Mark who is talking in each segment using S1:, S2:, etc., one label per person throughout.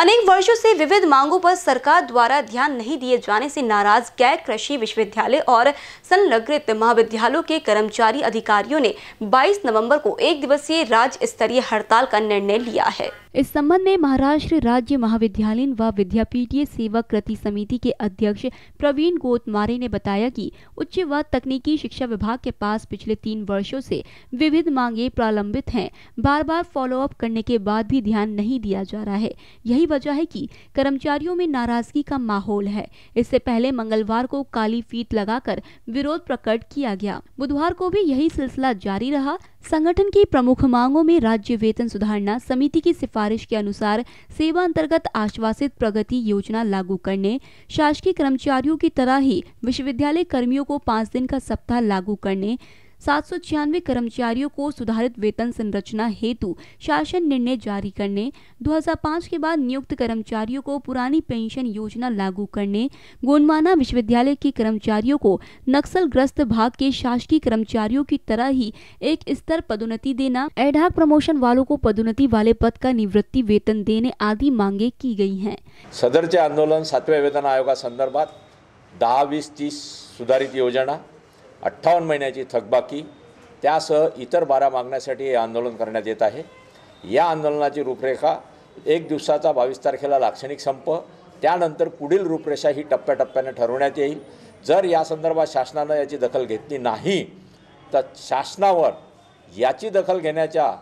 S1: अनेक वर्षों से विविध मांगों पर सरकार द्वारा ध्यान नहीं दिए जाने से नाराज गैर कृषि विश्वविद्यालय और संलग्नित महाविद्यालयों के कर्मचारी अधिकारियों ने 22 नवंबर को एक दिवसीय राज्य स्तरीय हड़ताल का निर्णय लिया है इस संबंध में महाराष्ट्र राज्य महाविद्यालय व विद्यापीठीय सेवा कृति समिति के अध्यक्ष प्रवीण गोतमारे ने बताया कि उच्च व तकनीकी शिक्षा विभाग के पास पिछले तीन वर्षों से विविध मांगे प्रलंबित हैं बार बार फॉलोअप करने के बाद भी ध्यान नहीं दिया जा रहा है यही वजह है कि कर्मचारियों में नाराजगी का माहौल है इससे पहले मंगलवार को काली फीत लगाकर विरोध प्रकट किया गया बुधवार को भी यही सिलसिला जारी रहा संगठन की प्रमुख मांगों में राज्य वेतन सुधारणा समिति की सिफारिश के अनुसार सेवा अंतर्गत आश्वासित प्रगति योजना लागू करने शासकीय कर्मचारियों की तरह ही विश्वविद्यालय कर्मियों को पाँच दिन का सप्ताह लागू करने सात कर्मचारियों को सुधारित वेतन संरचना हेतु शासन निर्णय जारी करने 2005 के बाद नियुक्त कर्मचारियों को पुरानी पेंशन योजना लागू करने गोंडवाना विश्वविद्यालय के कर्मचारियों को नक्सलग्रस्त भाग के शासकीय कर्मचारियों की तरह ही एक स्तर पदोन्नति देना एडहाक प्रमोशन वालों को पदोन्नति वाले पद का निवृत्ति वेतन देने आदि मांगे की गयी है
S2: सदर आंदोलन सातवें वेतन का संदर्भ वीस तीस सुधारित योजना अठ्ठावन्न महिन्याची थकबाकी त्यासह इतर बारा मागण्यासाठी हे आंदोलन करण्यात येत आहे या आंदोलनाची रूपरेखा एक दिवसाचा बावीस तारखेला लाक्षणिक संप त्यानंतर पुढील रूपरेषा ही टप्प्याटप्प्याने ठरवण्यात येईल जर या संदर्भात शासनानं याची दखल घेतली नाही तर शासनावर याची दखल घेण्याच्या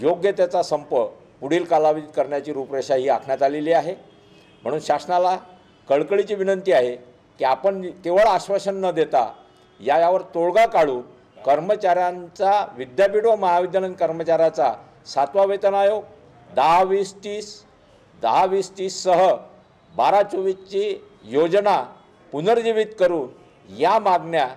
S2: योग्यतेचा संप पुढील कालावधीत करण्याची रूपरेषा ही आखण्यात आलेली आहे म्हणून शासनाला कळकळीची विनंती आहे की आपण केवळ आश्वासन न देता या यावर तोडगा काढून कर्मचाऱ्यांचा विद्यापीठ व महाविद्यालयीन कर्मचाऱ्याचा सातवा वेतन आयोग दहा वीस तीस दहा वीस तीससह बारा चोवीसची योजना पुनर्जीवित करून या मागण्या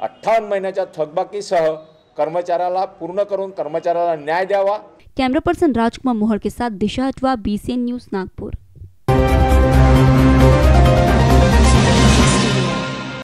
S2: अठ्ठावन्न महिन्याच्या थकबाकीसह कर्मचाऱ्याला पूर्ण करून कर्मचाऱ्याला न्याय द्यावा
S1: कॅमेरा पर्सन राजकुमार मोहर के साथ दिशा अथवा बी न्यूज़ नागपूर